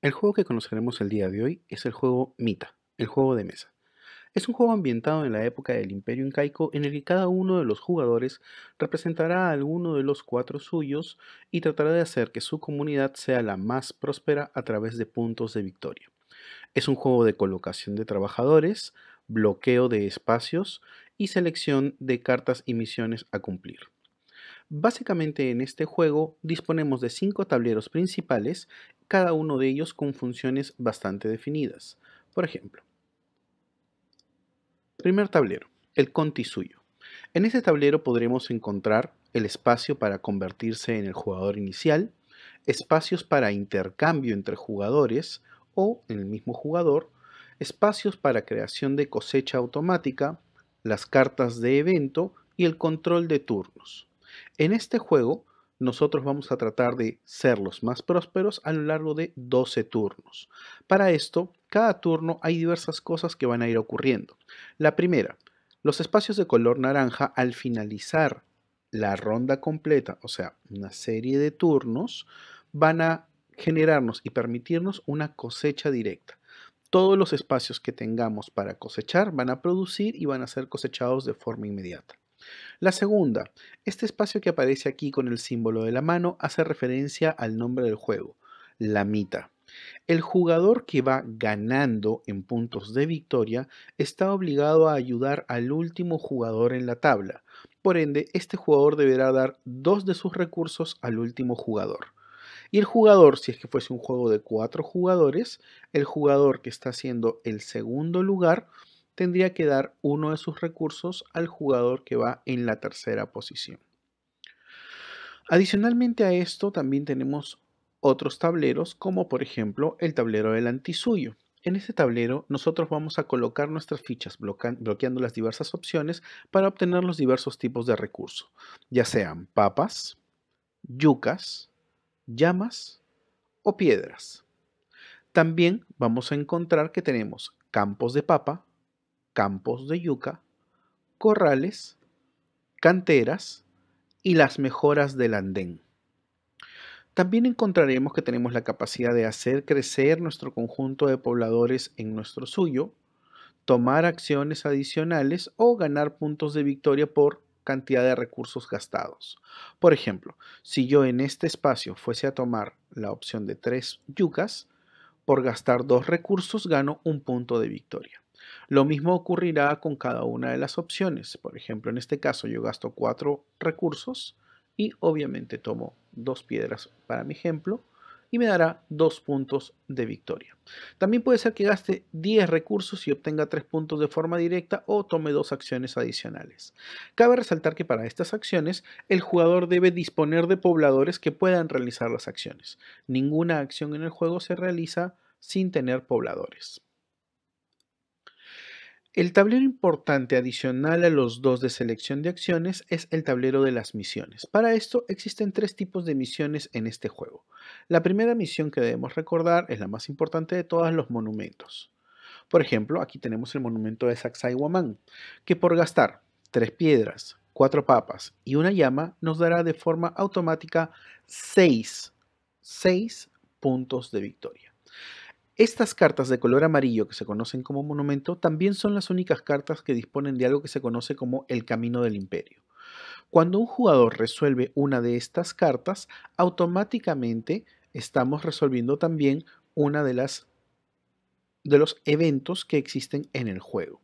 El juego que conoceremos el día de hoy es el juego Mita, el juego de mesa. Es un juego ambientado en la época del Imperio Incaico en el que cada uno de los jugadores representará a alguno de los cuatro suyos y tratará de hacer que su comunidad sea la más próspera a través de puntos de victoria. Es un juego de colocación de trabajadores, bloqueo de espacios y selección de cartas y misiones a cumplir. Básicamente en este juego disponemos de cinco tableros principales, cada uno de ellos con funciones bastante definidas. Por ejemplo, primer tablero, el conti suyo. En este tablero podremos encontrar el espacio para convertirse en el jugador inicial, espacios para intercambio entre jugadores o en el mismo jugador, espacios para creación de cosecha automática, las cartas de evento y el control de turnos. En este juego, nosotros vamos a tratar de ser los más prósperos a lo largo de 12 turnos. Para esto, cada turno hay diversas cosas que van a ir ocurriendo. La primera, los espacios de color naranja al finalizar la ronda completa, o sea, una serie de turnos, van a generarnos y permitirnos una cosecha directa. Todos los espacios que tengamos para cosechar van a producir y van a ser cosechados de forma inmediata. La segunda, este espacio que aparece aquí con el símbolo de la mano hace referencia al nombre del juego, la mitad. El jugador que va ganando en puntos de victoria está obligado a ayudar al último jugador en la tabla. Por ende, este jugador deberá dar dos de sus recursos al último jugador. Y el jugador, si es que fuese un juego de cuatro jugadores, el jugador que está haciendo el segundo lugar tendría que dar uno de sus recursos al jugador que va en la tercera posición. Adicionalmente a esto también tenemos otros tableros como por ejemplo el tablero del antisuyo. En este tablero nosotros vamos a colocar nuestras fichas bloqueando las diversas opciones para obtener los diversos tipos de recursos, ya sean papas, yucas, llamas o piedras. También vamos a encontrar que tenemos campos de papa, campos de yuca, corrales, canteras y las mejoras del andén. También encontraremos que tenemos la capacidad de hacer crecer nuestro conjunto de pobladores en nuestro suyo, tomar acciones adicionales o ganar puntos de victoria por cantidad de recursos gastados. Por ejemplo, si yo en este espacio fuese a tomar la opción de tres yucas, por gastar dos recursos gano un punto de victoria. Lo mismo ocurrirá con cada una de las opciones. Por ejemplo, en este caso yo gasto cuatro recursos y obviamente tomo dos piedras para mi ejemplo y me dará dos puntos de victoria. También puede ser que gaste 10 recursos y obtenga tres puntos de forma directa o tome dos acciones adicionales. Cabe resaltar que para estas acciones el jugador debe disponer de pobladores que puedan realizar las acciones. Ninguna acción en el juego se realiza sin tener pobladores. El tablero importante adicional a los dos de selección de acciones es el tablero de las misiones. Para esto existen tres tipos de misiones en este juego. La primera misión que debemos recordar es la más importante de todas, los monumentos. Por ejemplo, aquí tenemos el monumento de Waman, que por gastar tres piedras, cuatro papas y una llama nos dará de forma automática seis puntos de victoria. Estas cartas de color amarillo que se conocen como monumento también son las únicas cartas que disponen de algo que se conoce como el camino del imperio. Cuando un jugador resuelve una de estas cartas, automáticamente estamos resolviendo también una de las de los eventos que existen en el juego.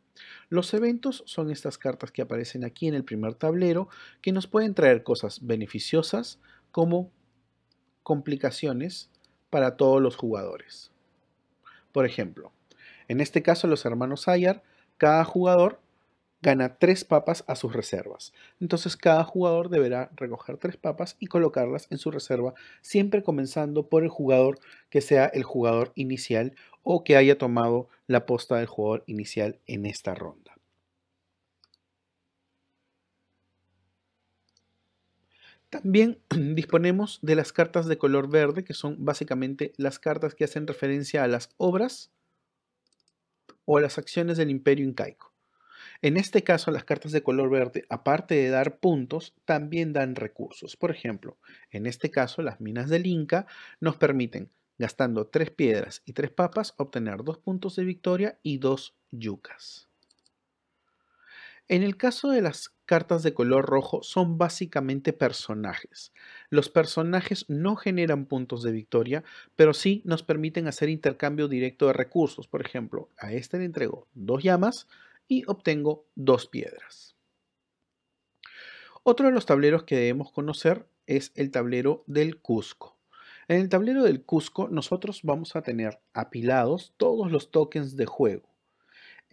Los eventos son estas cartas que aparecen aquí en el primer tablero que nos pueden traer cosas beneficiosas como complicaciones para todos los jugadores. Por ejemplo, en este caso los hermanos Ayar, cada jugador gana tres papas a sus reservas. Entonces cada jugador deberá recoger tres papas y colocarlas en su reserva, siempre comenzando por el jugador que sea el jugador inicial o que haya tomado la posta del jugador inicial en esta ronda. También disponemos de las cartas de color verde, que son básicamente las cartas que hacen referencia a las obras o a las acciones del imperio incaico. En este caso, las cartas de color verde, aparte de dar puntos, también dan recursos. Por ejemplo, en este caso, las minas del Inca nos permiten, gastando tres piedras y tres papas, obtener dos puntos de victoria y dos yucas. En el caso de las cartas de color rojo son básicamente personajes. Los personajes no generan puntos de victoria, pero sí nos permiten hacer intercambio directo de recursos. Por ejemplo, a este le entrego dos llamas y obtengo dos piedras. Otro de los tableros que debemos conocer es el tablero del Cusco. En el tablero del Cusco nosotros vamos a tener apilados todos los tokens de juego.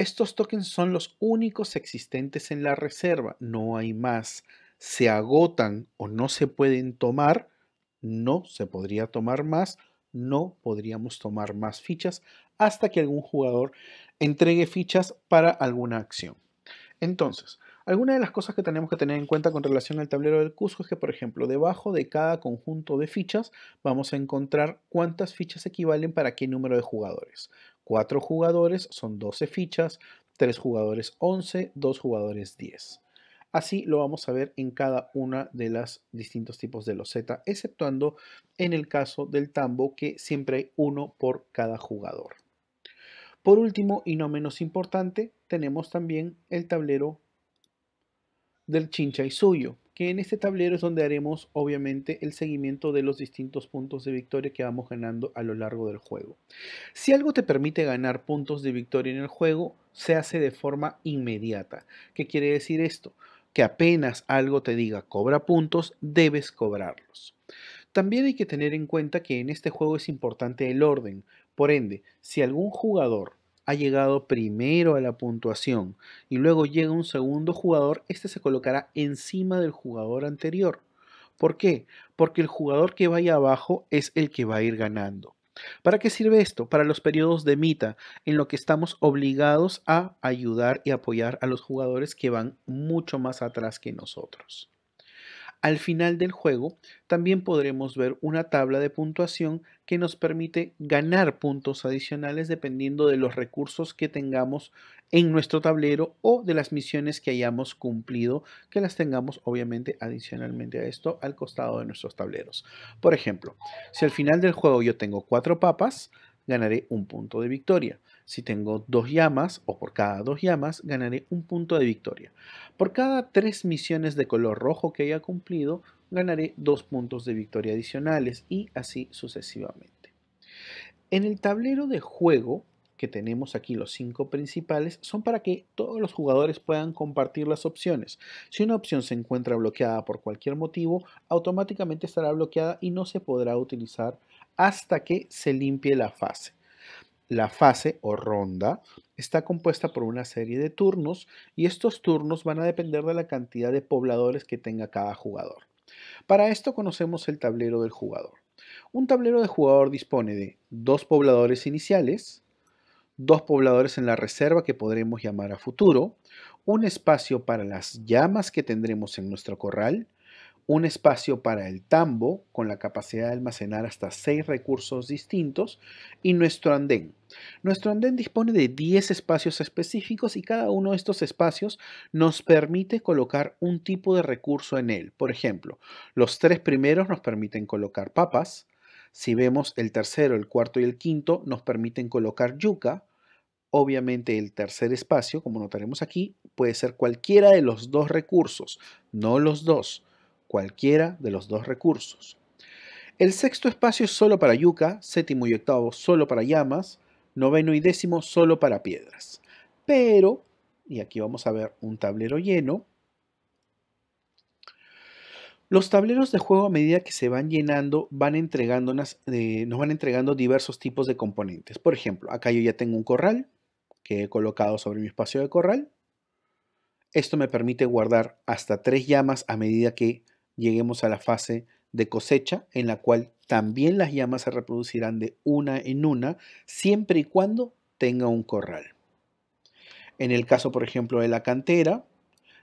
Estos tokens son los únicos existentes en la reserva, no hay más. Se agotan o no se pueden tomar, no se podría tomar más, no podríamos tomar más fichas hasta que algún jugador entregue fichas para alguna acción. Entonces, alguna de las cosas que tenemos que tener en cuenta con relación al tablero del Cusco es que, por ejemplo, debajo de cada conjunto de fichas vamos a encontrar cuántas fichas equivalen para qué número de jugadores. 4 jugadores son 12 fichas, 3 jugadores 11, 2 jugadores 10. Así lo vamos a ver en cada una de las distintos tipos de Z, exceptuando en el caso del tambo que siempre hay uno por cada jugador. Por último y no menos importante, tenemos también el tablero del chincha y suyo, que en este tablero es donde haremos obviamente el seguimiento de los distintos puntos de victoria que vamos ganando a lo largo del juego. Si algo te permite ganar puntos de victoria en el juego, se hace de forma inmediata. ¿Qué quiere decir esto? Que apenas algo te diga cobra puntos, debes cobrarlos. También hay que tener en cuenta que en este juego es importante el orden. Por ende, si algún jugador ha llegado primero a la puntuación y luego llega un segundo jugador, este se colocará encima del jugador anterior. ¿Por qué? Porque el jugador que vaya abajo es el que va a ir ganando. ¿Para qué sirve esto? Para los periodos de mita, en lo que estamos obligados a ayudar y apoyar a los jugadores que van mucho más atrás que nosotros. Al final del juego también podremos ver una tabla de puntuación que nos permite ganar puntos adicionales dependiendo de los recursos que tengamos en nuestro tablero o de las misiones que hayamos cumplido, que las tengamos obviamente adicionalmente a esto al costado de nuestros tableros. Por ejemplo, si al final del juego yo tengo cuatro papas, ganaré un punto de victoria. Si tengo dos llamas o por cada dos llamas, ganaré un punto de victoria. Por cada tres misiones de color rojo que haya cumplido, ganaré dos puntos de victoria adicionales y así sucesivamente. En el tablero de juego que tenemos aquí los cinco principales son para que todos los jugadores puedan compartir las opciones. Si una opción se encuentra bloqueada por cualquier motivo, automáticamente estará bloqueada y no se podrá utilizar hasta que se limpie la fase. La fase o ronda está compuesta por una serie de turnos y estos turnos van a depender de la cantidad de pobladores que tenga cada jugador. Para esto conocemos el tablero del jugador. Un tablero de jugador dispone de dos pobladores iniciales, dos pobladores en la reserva que podremos llamar a futuro, un espacio para las llamas que tendremos en nuestro corral, un espacio para el tambo con la capacidad de almacenar hasta seis recursos distintos y nuestro andén. Nuestro andén dispone de 10 espacios específicos y cada uno de estos espacios nos permite colocar un tipo de recurso en él. Por ejemplo, los tres primeros nos permiten colocar papas, si vemos el tercero, el cuarto y el quinto, nos permiten colocar yuca. Obviamente el tercer espacio, como notaremos aquí, puede ser cualquiera de los dos recursos, no los dos cualquiera de los dos recursos. El sexto espacio es solo para yuca, séptimo y octavo solo para llamas, noveno y décimo solo para piedras. Pero, y aquí vamos a ver un tablero lleno, los tableros de juego a medida que se van llenando van eh, nos van entregando diversos tipos de componentes. Por ejemplo, acá yo ya tengo un corral que he colocado sobre mi espacio de corral. Esto me permite guardar hasta tres llamas a medida que lleguemos a la fase de cosecha en la cual también las llamas se reproducirán de una en una, siempre y cuando tenga un corral. En el caso, por ejemplo, de la cantera,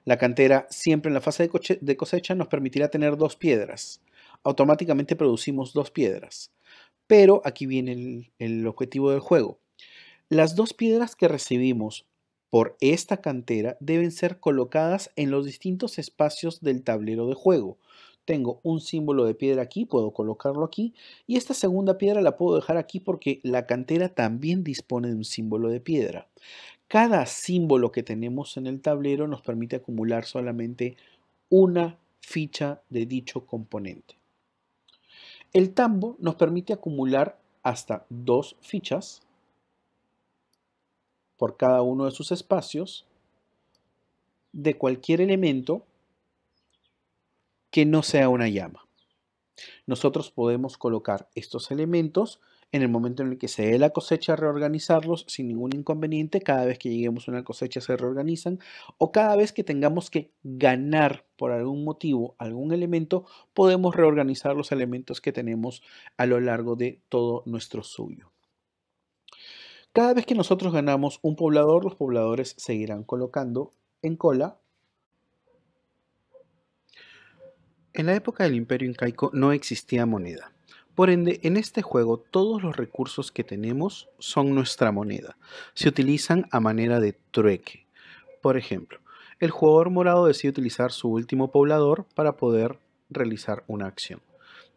la cantera siempre en la fase de cosecha nos permitirá tener dos piedras. Automáticamente producimos dos piedras. Pero aquí viene el, el objetivo del juego. Las dos piedras que recibimos por esta cantera deben ser colocadas en los distintos espacios del tablero de juego. Tengo un símbolo de piedra aquí, puedo colocarlo aquí. Y esta segunda piedra la puedo dejar aquí porque la cantera también dispone de un símbolo de piedra. Cada símbolo que tenemos en el tablero nos permite acumular solamente una ficha de dicho componente. El tambo nos permite acumular hasta dos fichas por cada uno de sus espacios de cualquier elemento que no sea una llama. Nosotros podemos colocar estos elementos en el momento en el que se dé la cosecha, reorganizarlos sin ningún inconveniente. Cada vez que lleguemos a una cosecha se reorganizan. O cada vez que tengamos que ganar por algún motivo algún elemento, podemos reorganizar los elementos que tenemos a lo largo de todo nuestro suyo. Cada vez que nosotros ganamos un poblador, los pobladores seguirán colocando en cola. En la época del imperio incaico no existía moneda. Por ende, en este juego todos los recursos que tenemos son nuestra moneda. Se utilizan a manera de trueque. Por ejemplo, el jugador morado decide utilizar su último poblador para poder realizar una acción.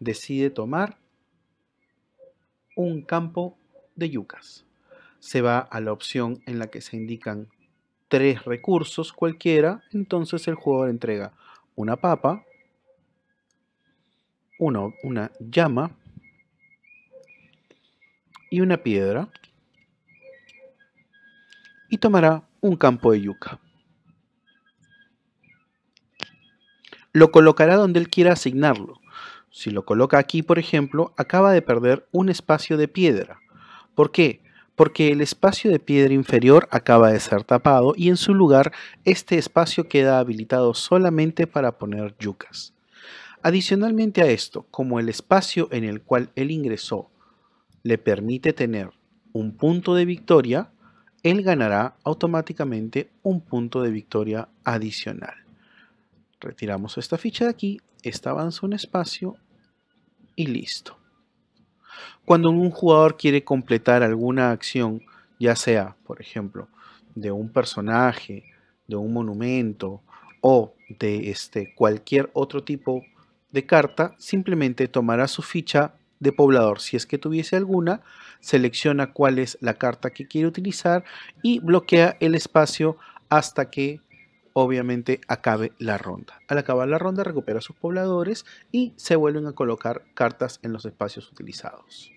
Decide tomar un campo de yucas se va a la opción en la que se indican tres recursos cualquiera, entonces el jugador entrega una papa, una, llama y una piedra y tomará un campo de yuca. Lo colocará donde él quiera asignarlo. Si lo coloca aquí, por ejemplo, acaba de perder un espacio de piedra. ¿Por qué? porque el espacio de piedra inferior acaba de ser tapado y en su lugar este espacio queda habilitado solamente para poner yucas. Adicionalmente a esto, como el espacio en el cual él ingresó le permite tener un punto de victoria, él ganará automáticamente un punto de victoria adicional. Retiramos esta ficha de aquí, esta avanza un espacio y listo. Cuando un jugador quiere completar alguna acción, ya sea, por ejemplo, de un personaje, de un monumento o de este, cualquier otro tipo de carta, simplemente tomará su ficha de poblador, si es que tuviese alguna, selecciona cuál es la carta que quiere utilizar y bloquea el espacio hasta que obviamente acabe la ronda. Al acabar la ronda recupera sus pobladores y se vuelven a colocar cartas en los espacios utilizados.